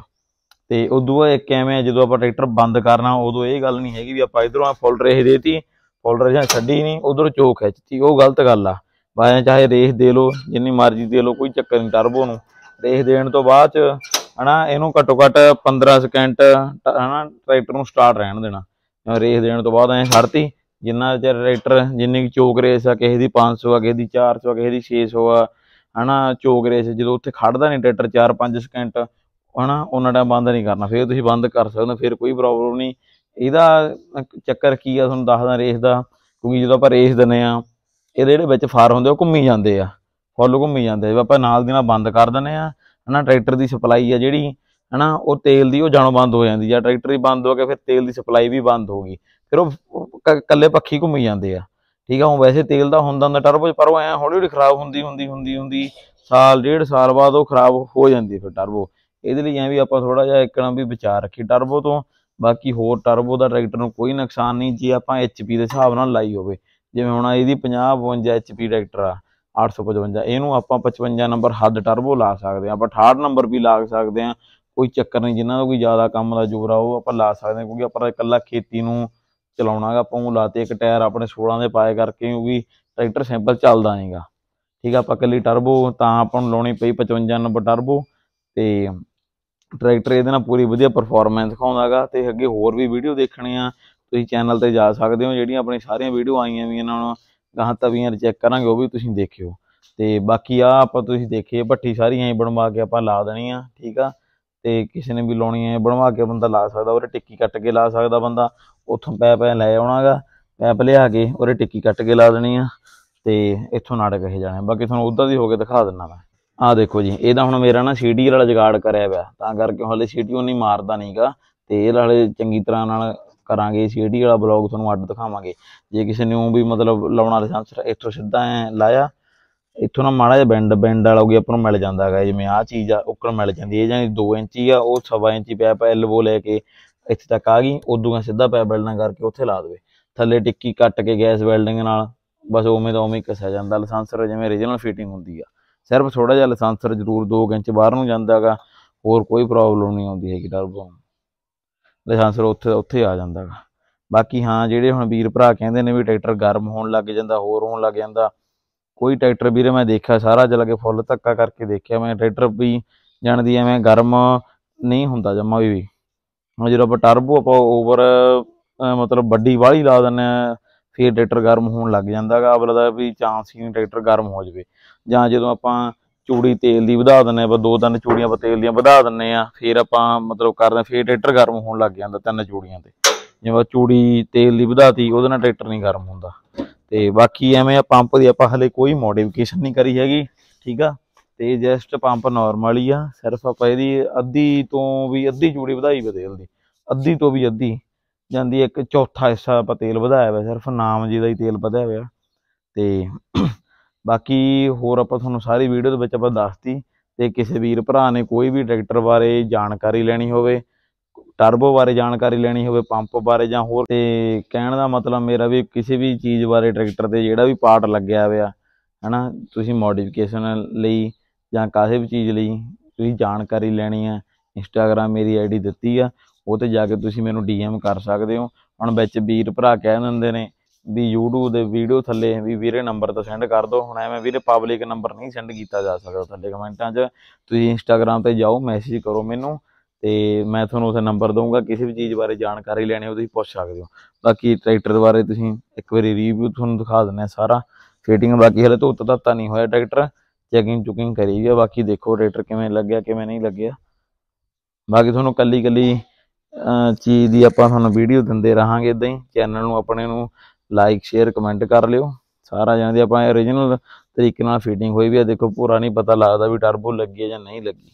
ਤੇ ਉਦੋਂ ਬਾਅਦ ਇੱਕ ਐਵੇਂ ਜਦੋਂ ਆਪਾਂ ਟਰੈਕਟਰ ਬੰਦ ਕਰਨਾ ਉਦੋਂ ਇਹ ਗੱਲ ਨਹੀਂ ਹੈਗੀ ਵੀ ਆਪਾਂ ਇਧਰੋਂ ਆ ਫੋਲਡਰ ਇਹ ਦੇਤੀ ਫੋਲਡਰ ਜਾਂ ਛੱਡੀ ਨਹੀਂ ਉਧਰ ਚੋਕ ਖਿੱਚਤੀ ਉਹ ਗਲਤ ਗੱਲ ਆ ਬਾਇਆ ਚਾਹੇ ਰੇਸ ਦੇ ਲੋ ਜਿੰਨੀ ਮਰਜ਼ੀ ਦੇ ਲੋ ਕੋਈ ਚੱਕਰ ਨਹੀਂ ਟਰਬੋ ਨੂੰ ਰੇਸ ਦੇਣ ਤੋਂ ਬਾਅਦ ਚ ਹਨਾ ਇਹਨੂੰ ਘੱਟੋ ਘੱਟ 15 ਸਕਿੰਟ ਹਨਾ ਟਰੈਕਟਰ ਨੂੰ ਸਟਾਰਟ ਰਹਿਣ ਦੇਣਾ ਰੇਸ ਦੇਣ ਤੋਂ ਬਾਅਦ ਐ ਛੱਡਤੀ ਜਿੰਨਾ ਚਿਰ ਟਰੈਕਟਰ ਜਿੰਨੀ ਚੋਕ ਰੇਸ ਆ ਕਿਸੇ ਦੀ 500 ਆ ਕਿਸੇ ਦੀ 400 ਆ ਕਿਸੇ ਦੀ 600 ਆ ਹਨਾ ਚੋਕ ਰੇਸ ਜਦੋਂ ਉੱਥੇ ਖੜਦਾ ਨਹੀਂ ਟਰੈਕਟਰ 4-5 ਸਕਿੰਟ ਹਨਾ ਉਹਨਾਂ ਦਾ ਬੰਦ ਨਹੀਂ ਕਰਨਾ ਫਿਰ ਤੁਸੀਂ ਬੰਦ ਕਰ ਸਕਦੇ ਹੋ ਫਿਰ ਕੋਈ ਪ੍ਰੋਬਲਮ ਨਹੀਂ ਇਹਦਾ ਚੱਕਰ ਕੀ ਆ ਤੁਹਾਨੂੰ ਦੱਸਦਾ ਰੇਸ ਦਾ ਕਿਉਂਕਿ ਜਦੋਂ ਆਪਾਂ ਰੇਸ ਦਿੰਨੇ ਆ ਇਹਦੇ ਜਿਹੜੇ ਵਿੱਚ ਫਾਰ ਹੁੰਦੇ ਉਹ ਘੁੰਮੀ ਜਾਂਦੇ ਆ ਫੁੱਲ ਘੁੰਮੀ ਜਾਂਦੇ ਆ ਆਪਾਂ ਨਾਲ ਦੀ ਨਾਲ ਬੰਦ ਕਰ ਦਿੰਨੇ ਆ ਹਨਾ ਟਰੈਕਟਰ ਦੀ ਸਪਲਾਈ ਆ ਜਿਹੜੀ ਹਨਾ ਉਹ ਤੇਲ ਦੀ ਉਹ ਜਾਣੋ ਬੰਦ ਹੋ ਜਾਂਦੀ ਆ ਟਰੈਕਟਰ ਹੀ ਬੰਦ ਹੋ ਕੇ ਫਿਰ ਤੇਲ ਦੀ ਸਪਲਾਈ ਵੀ ਬੰਦ ਹੋ ਗਈ ਫਿਰ ਉਹ ਕੱਲੇ ਪੱਖੀ ਘੁੰਮੀ ਜਾਂਦੇ ਆ ਠੀਕ ਆ ਉਹ ਵੈਸੇ ਤੇਲ ਦਾ ਹੁੰਦਾ ਹੁੰਦਾ ਟਰਬੋ ਪਰ ਉਹ ਐ ਹੌਲੀ ਹੌਲੀ ਖਰਾਬ ਹੁੰਦੀ ਹੁੰਦੀ ਹੁੰਦੀ ਹੁੰਦੀ ਸਾਲ ਡੇਢ ਸਾਲ ਬਾਅਦ ਉਹ ਖਰਾਬ ਹੋ ਜਾਂਦੀ ਫਿਰ ਟਰਬੋ ਇਹਦੇ ਲਈ ਐ ਵੀ ਆਪਾਂ ਥੋੜਾ ਜਿਹਾ ਇੱਕ ਨਾ ਵੀ ਵਿਚਾਰ ਰੱਖੀ ਟਰਬੋ ਤੋਂ ਬਾਕੀ ਹੋਰ ਟਰਬੋ ਦਾ ਟਰੈਕਟਰ ਨੂੰ ਕੋਈ ਨੁਕਸਾਨ ਨਹੀਂ ਜੇ ਆਪਾਂ ਐਚਪੀ ਦੇ ਹਿਸਾਬ ਨਾਲ ਲਾਈ ਹੋਵੇ ਜਿਵੇਂ ਹੁਣ ਇਹਦੀ 50 52 ਐਚਪੀ ਟਰੈਕਟਰ ਆ 855 ਇਹਨੂੰ ਆਪਾਂ 55 ਨੰਬਰ ਹੱਦ ਟਰਬੋ ਲਾ ਸਕਦੇ ਆ ਆਪਾਂ 68 ਨੰਬਰ ਵੀ ਲਾ ਸਕਦੇ ਆ ਕੋਈ ਚੱਕਰ ਨਹੀਂ ਜਿੰਨਾ ਦਾ ਕੋਈ ਜ਼ਿਆਦਾ ਕੰਮ ਦਾ ਜ਼ੋਰ ਆ ਉਹ ਆਪਾਂ ਲਾ ਸਕਦੇ ਆ ਕਿਉਂਕਿ ਆਪਾਂ ਇਕੱਲਾ ਖੇਤੀ ਨੂੰ ਚਲਾਉਣਾਗਾ ਆਪਾਂ ਉਹ ਲਾਤੇ ਇੱਕ ਟਾਇਰ ਆਪਣੇ 16 ਦੇ ਪਾਏ ਕਰਕੇ ਵੀ ਟਰੈਕਟਰ ਸਿੰਪਲ ਚੱਲਦਾ ਆਏਗਾ ਠੀਕ ਆ ਆਪਾਂ ਕੱਲੀ ਟਰਬੋ ਤਾਂ ਆਪਾਂ ਨੂੰ ਲਾਉਣੀ ਪਈ 55 ਨੰਬਰ ਟਰਬੋ ਤੇ ਟਰੈਕਟਰ ਇਹਦੇ ਨਾਲ ਪੂਰੀ ਵਧੀਆ ਪਰਫਾਰਮੈਂਸ ਦਿਖਾਉਂਦਾਗਾ ਤੇ ਅੱਗੇ ਹੋਰ ਵੀ ਵੀਡੀਓ ਦੇਖਣੇ ਆ ਤੁਸੀਂ ਚੈਨਲ ਤੇ ਜਾ ਸਕਦੇ ਹੋ ਜਿਹੜੀਆਂ ਆਪਣੀ ਸਾਰੀਆਂ ਵੀਡੀਓ ਆਈਆਂ ਵੀ ਇਹਨਾਂ ਨੂੰ ਗਾਹ ਤਵੀਆਂ ਚੈੱਕ ਕਰਾਂਗੇ ਉਹ ਵੀ ਤੁਸੀਂ ਦੇਖਿਓ ਤੇ ਬਾਕੀ ਆ ਆਪਾਂ ਤੁਸੀਂ ਦੇਖੀਏ ਭੱਠੀ ਸਾਰੀ ਐਂ ਬਣਵਾ ਕੇ ਆਪਾਂ ਲਾ ਦੇਣੀ ਆ ਠੀਕ ਆ ਤੇ ਕਿਸੇ ਨੇ ਵੀ ਲਾਉਣੀ ਹੈ ਬਣਵਾ ਕੇ ਬੰਦਾ ਲਾ ਸਕਦਾ ਉਹਰੇ ਟਿੱਕੀ ਕੱਟ ਕੇ ਲਾ ਸਕਦਾ ਬੰਦਾ ਉੱਥੋਂ ਪੈਪ ਲੈ ਆਉਣਾਗਾ ਪੈਪ ਲਿਆ ਕੇ ਉਹਰੇ ਟਿੱਕੀ ਕੱਟ ਕੇ ਲਾ ਦੇਣੀ ਆ ਤੇ ਇੱਥੋਂ ਨਾੜ ਇਹ ਜਾਣਾ ਬਾਕੀ ਤੁਹਾਨੂੰ ਉਦਾਂ ਦੀ ਹੋ ਕੇ ਦਿਖਾ ਦਿੰਨਾ ਮੈਂ ਆ ਦੇਖੋ ਜੀ ਇਹਦਾ ਹੁਣ ਮੇਰਾ ਨਾ ਸੀਟੀ ਵਾਲਾ ਜਗਾੜ ਕਰਿਆ ਪਿਆ ਤਾਂ ਕਰਕੇ ਹਲੇ ਸੀਟੀ ਉਹ ਨਹੀਂ ਮਾਰਦਾ ਨਹੀਂਗਾ ਤੇ ਇਹ ਨਾਲੇ ਚੰਗੀ ਤਰ੍ਹਾਂ ਨਾਲ ਕਰਾਂਗੇ ਸੀਟੀ ਵਾਲਾ ਬਲੌਗ ਤੁਹਾਨੂੰ ਅੱਡ ਦਿਖਾਵਾਂਗੇ ਜੇ ਕਿਸੇ ਨੇ ਉਹ ਵੀ ਮਤਲਬ ਲਾਉਣਾ ਲਾਇਸੈਂਸ ਇੱਥੋਂ ਸਿੱਧਾ ਐ ਲਾਇਆ ਇੱਥੋਂ ਨਾ ਮਾੜਾ ਜਿਹਾ ਬੈਂਡ ਬੈਂਡ ਵਾਲਾ ਗਿਆ ਆਪਾਂ ਨੂੰ ਮਿਲ ਜਾਂਦਾ ਹੈਗਾ ਜਿਵੇਂ ਆਹ ਚੀਜ਼ ਆ ਉੱਕਣ ਮਿਲ ਜਾਂਦੀ ਹੈ ਜਾਨੀ 2 ਇੰਚੀ ਆ ਉਹ 6 ਇੰਚੀ ਪੈਪ ਬੋ ਲੈ ਕੇ ਇੱਥੇ ਤੱਕ ਆ ਗਈ ਉਦੋਂ ਦਾ ਸਿੱਧਾ ਪੈਪ ਵੈਲਡਿੰਗ ਕਰਕੇ ਉੱਥੇ ਲਾ ਦੇਵੇ ਥੱਲੇ ਟਿੱਕੀ ਕੱਟ ਕੇ ਗੈਸ ਵੈਲਡਿੰਗ ਨਾਲ ਬਸ ਉਵੇਂ ਦਾ ਉਵੇਂ ਕਸਿਆ ਜਾਂਦਾ ਲਾਇਸੈਂਸਰ ਜਿਵੇਂ origignal ਫਿਟਿੰਗ ਹੁੰਦੀ ਆ ਸਿਰਫ ਥੋੜਾ ਜਿਹਾ ਲਾਇਸੈਂਸਰ ਜ਼ਰੂਰ 2 ਇੰਚ ਬਾਹਰ ਨੂੰ ਜਾਂਦਾ ਹੈਗਾ ਹੋਰ ਕੋਈ ਪ੍ਰੋਬਲਮ ਨਹੀਂ ਆਉਂਦੀ ਹੈਗੀ ਟਰਬੋ ਲਾਇਸੈਂਸਰ ਉੱਥੇ ਉੱਥੇ ਆ ਜਾਂਦਾ ਹੈਗਾ ਬਾਕੀ ਹਾਂ ਜਿਹੜੇ ਹੁਣ ਵੀਰ ਭਰਾ ਕਹਿੰਦੇ ਨੇ ਵੀ ਟਰੈਕਟਰ ਗਰਮ ਹੋਣ ਲੱਗ ਜਾਂਦਾ ਹੋਰ ਹੋਣ ਲੱਗ ਜਾਂਦਾ ਕੋਈ ਟਰੈਕਟਰ ਵੀਰੇ ਮੈਂ ਦੇਖਿਆ ਸਾਰਾ ਜਲਾ ਕੇ ਫੁੱਲ ਧੱਕਾ ਕਰਕੇ ਦੇਖਿਆ ਮੈਂ ਟਰੈਕਟਰ ਵੀ ਜਾਣਦੀ ਐਵੇਂ ਗਰਮ ਨਹੀਂ ਹੁੰਦਾ ਜਮਾ ਵੀ ਹੁਣ ਜਦੋਂ ਆਪਾਂ ਟਰਬੋ ਆਪਾਂ ਓਵਰ ਮਤਲਬ ਵੱਡੀ ਵਾਲੀ ਲਾ ਦਿੰਨੇ ਫਿਰ ਟਰੈਕਟਰ ਗਰਮ ਹੋਣ ਲੱਗ ਜਾਂਦਾਗਾ ਅਗਲਾ ਦਾ ਵੀ ਚਾਂਸ ਹੀ ਟਰੈਕਟਰ ਗਰਮ ਹੋ ਜਵੇ ਜਾਂ ਜਦੋਂ ਆਪਾਂ ਚੂੜੀ ਤੇਲ ਦੀ ਵਧਾ ਦਿੰਨੇ ਬਸ ਦੋ ਤਿੰਨ ਚੂੜੀਆਂ ਆਪਾਂ ਤੇਲ ਦੀਆਂ ਵਧਾ ਦਿੰਨੇ ਆ ਫਿਰ ਆਪਾਂ ਮਤਲਬ ਕਰਦੇ ਫਿਰ ਟਰੈਕਟਰ ਗਰਮ ਹੋਣ ਲੱਗ ਜਾਂਦਾ ਤਿੰਨ ਚੂੜੀਆਂ ਤੇ ਜਿਵੇਂ ਚੂੜੀ ਤੇਲ ਦੀ ਵਧਾਤੀ ਉਹਦੇ ਨਾਲ ਟਰੈਕਟਰ ਨਹੀਂ ਗਰਮ ਹੁੰਦਾ ਤੇ ਬਾਕੀ ਐਵੇਂ ਆ ਪੰਪ ਦੀ ਆਪਾਂ ਹਲੇ ਕੋਈ ਮੋਡੀਫਿਕੇਸ਼ਨ ਨਹੀਂ ਕਰੀ ਹੈਗੀ ਠੀਕ ਆ ਤੇ ਜਸਟ ਪੰਪ ਨਾਰਮਲ ਹੀ ਆ ਸਿਰਫ ਆਪਾਂ ਇਹਦੀ ਅੱਧੀ ਤੋਂ ਵੀ ਅੱਧੀ ਚੂੜੀ ਵਧਾਈ ਬਦੇਲ ਦੀ ਅੱਧੀ ਤੋਂ ਵੀ ਅੱਧੀ ਜਾਂਦੀ ਇੱਕ ਚੌਥਾ ਹਿੱਸਾ ਆਪਾਂ ਤੇਲ ਵਧਾਇਆ ਹੋਇਆ ਸਿਰਫ ਨਾਮ ਜੀ ਦਾ ਹੀ ਤੇਲ ਵਧਾਇਆ ਹੋਇਆ ਤੇ ਬਾਕੀ ਹੋਰ ਆਪਾਂ ਤੁਹਾਨੂੰ ਸਾਰੀ ਵੀਡੀਓ ਦੇ ਵਿੱਚ ਆਪਾਂ ਦੱਸਤੀ ਤੇ ਕਿਸੇ ਵੀਰ ਭਰਾ ਨੇ ਕੋਈ ਵੀ ਟਰੈਕਟਰ ਬਾਰੇ ਜਾਣਕਾਰੀ ਲੈਣੀ ਹੋਵੇ ਟਰਬੋ ਬਾਰੇ ਜਾਣਕਾਰੀ ਲੈਣੀ ਹੋਵੇ ਪੰਪ ਬਾਰੇ ਜਾਂ ਹੋਰ ਤੇ ਕਹਿਣ ਦਾ ਮਤਲਬ ਮੇਰਾ ਵੀ ਕਿਸੇ ਵੀ ਚੀਜ਼ ਬਾਰੇ ਟਰੈਕਟਰ ਤੇ ਜਿਹੜਾ ਵੀ ਪਾਰਟ ਲੱਗਿਆ ਹੋਇਆ ਹਨਾ ਤੁਸੀਂ ਮੋਡੀਫਿਕੇਸ਼ਨ ਲਈ ਜਾਂ ਕਾਹੇ ਵੀ ਚੀਜ਼ ਲਈ ਤੁਸੀਂ ਜਾਣਕਾਰੀ ਲੈਣੀ ਹੈ ਇੰਸਟਾਗ੍ਰam ਮੇਰੀ ਆਈਡੀ ਦਿੱਤੀ ਆ ਉਹ ਤੇ ਜਾ ਕੇ ਤੁਸੀਂ ਮੈਨੂੰ ਡੀਐਮ ਕਰ ਸਕਦੇ ਹੋ ਹੁਣ ਵਿੱਚ ਵੀਰ ਭਰਾ ਕਹਿ ਦਿੰਦੇ ਨੇ ਵੀ YouTube ਦੇ ਵੀਡੀਓ ਥੱਲੇ ਵੀ ਵੀਰੇ ਨੰਬਰ ਤਾਂ ਸੈਂਡ ਕਰ ਦਿਓ ਹੁਣ ਐਵੇਂ ਵੀਰੇ ਪਬਲਿਕ ਨੰਬਰ ਨਹੀਂ ਸੈਂਡ ਕੀਤਾ ਜਾ ਸਕਦਾ ਥੱਲੇ ਕਮੈਂਟਾਂ 'ਚ ਤੁਸੀਂ ਇੰਸਟਾਗ੍ਰam ਤੇ ਜਾਓ ਮੈਸੇਜ ਕਰੋ ਮੈਨੂੰ ਤੇ ਮੈਂ ਤੁਹਾਨੂੰ ਉਹਦਾ ਨੰਬਰ ਦਊਂਗਾ ਕਿਸੇ ਵੀ ਚੀਜ਼ ਬਾਰੇ ਜਾਣਕਾਰੀ ਲੈਣੀ ਹੋ ਤੁਸੀਂ ਪੁੱਛ ਸਕਦੇ ਹੋ ਬਾਕੀ ਟਰੈਕਟਰ ਬਾਰੇ ਤੁਸੀਂ ਇੱਕ ਵਾਰੀ ਰਿਵਿਊ ਤੁਹਾਨੂੰ ਦਿਖਾ ਦਿੰਨੇ ਆ ਸਾਰਾ ਫਿਟਿੰਗ ਬਾਕੀ ਹਲੇ ਧੋਤਾ ਧਾਤਾ ਨਹੀਂ ਹੋਇਆ ਟਰੈਕਟਰ ਚੈਕਿੰਗ ਚੁਕਿੰਗ ਕਰੀ ਗਿਆ ਬਾਕੀ ਦੇਖੋ ਟਰੈਕਟਰ ਕਿਵੇਂ ਲੱਗਿਆ ਕਿਵੇਂ ਨਹੀਂ ਲੱਗਿਆ ਬਾਕੀ ਤੁਹਾਨੂੰ ਕੱਲੀ ਕੱਲੀ ਚੀਜ਼ ਦੀ ਆਪਾਂ ਤੁਹਾਨੂੰ ਵੀਡੀਓ ਦਿੰਦੇ ਰਹਾਂਗੇ ਇਦਾਂ ਹੀ ਚੈਨਲ ਨੂੰ ਆਪਣੇ ਨੂੰ ਲਾਈਕ ਸ਼ੇਅਰ ਕਮੈਂਟ ਕਰ ਲਿਓ ਸਾਰਾ ਜਾਂਦੇ ਆਪਾਂ origignal ਤਰੀਕੇ ਨਾਲ ਫਿਟਿੰਗ ਹੋਈ ਵੀ ਆ ਦੇਖੋ ਪੂਰਾ ਨਹੀਂ ਪਤਾ ਲੱਗਦਾ ਵੀ ਟਰਬੋ ਲੱਗੀ ਹੈ ਜਾਂ ਨਹੀਂ ਲੱਗੀ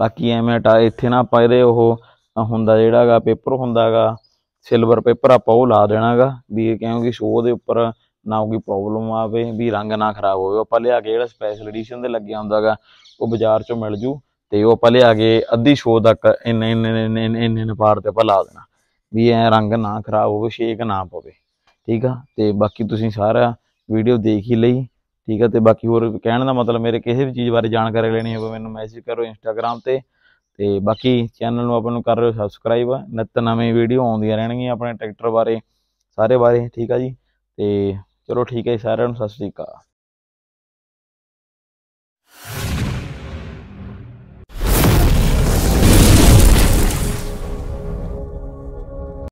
ਬਾਕੀ ਐਵੇਂ ਆ ਇੱਥੇ ਨਾ ਆਪਾਂ ਇਹਦੇ ਉਹ ਹੁੰਦਾ ਜਿਹੜਾਗਾ ਪੇਪਰ ਹੁੰਦਾਗਾ ਸਿਲਵਰ ਪੇਪਰ ਆਪਾਂ ਉਹ ਲਾ ਦੇਣਾਗਾ ਵੀ ਕਿਉਂਕਿ ਸ਼ੋਅ ਦੇ ਉੱਪਰ ਨਾ ਕੋਈ ਪ੍ਰੋਬਲਮ ਆਵੇ ਵੀ ਰੰਗ ਨਾ ਖਰਾਬ ਹੋਵੇ ਆਪਾਂ ਲਿਆ ਕੇ ਜਿਹੜਾ ਸਪੈਸ਼ਲ ਐਡੀਸ਼ਨ ਦੇ ਲੱਗਿਆ ਹੁੰਦਾਗਾ ਉਹ ਬਾਜ਼ਾਰ ਚੋਂ ਮਿਲ ਜੂ ਤੇ ਉਹ ਆਪਾਂ ਲਿਆ ਕੇ ਅੱਧੀ ਸ਼ੋਅ ਤੱਕ ਇੰਨੇ ਇੰਨੇ ਇੰਨੇ ਇੰਨੇ ਪਾਰ ਤੇ ਆਪਾਂ ਲਾ ਦੇਣਾ ਵੀ ਐ ਰੰਗ ਨਾ ਖਰਾਬ ਹੋਵੇ ਸ਼ੇਕ ਨਾ ਪਵੇ ਠੀਕ ਆ ਤੇ ਬਾਕੀ ਤੁਸੀਂ ਸਾਰਾ ਵੀਡੀਓ ਦੇਖ ਹੀ ਲਈ ਠੀਕ ਹੈ ਤੇ ਬਾਕੀ ਹੋਰ ਕਹਿਣ ਦਾ ਮਤਲਬ ਮੇਰੇ ਕਿਸੇ ਵੀ ਚੀਜ਼ ਬਾਰੇ ਜਾਣਕਾਰੀ ਲੈਣੀ ਹੋਵੇ ਮੈਨੂੰ ਮੈਸੇਜ ਕਰੋ ਇੰਸਟਾਗ੍ਰam ਤੇ ਤੇ ਬਾਕੀ ਚੈਨਲ ਨੂੰ ਆਪਾਂ ਨੂੰ ਕਰ ਲਿਓ ਸਬਸਕ੍ਰਾਈਬ ਨਿਤ ਨਵੀਂ ਵੀਡੀਓ ਆਉਂਦੀਆਂ ਰਹਿਣਗੀਆਂ ਆਪਣੇ ਟਰੈਕਟਰ ਬਾਰੇ ਸਾਰੇ ਬਾਰੇ ਠੀਕ ਆ ਜੀ ਤੇ ਚਲੋ ਠੀਕ ਹੈ ਸਾਰਿਆਂ ਨੂੰ ਸਤਿ ਸ੍ਰੀ ਅਕਾਲ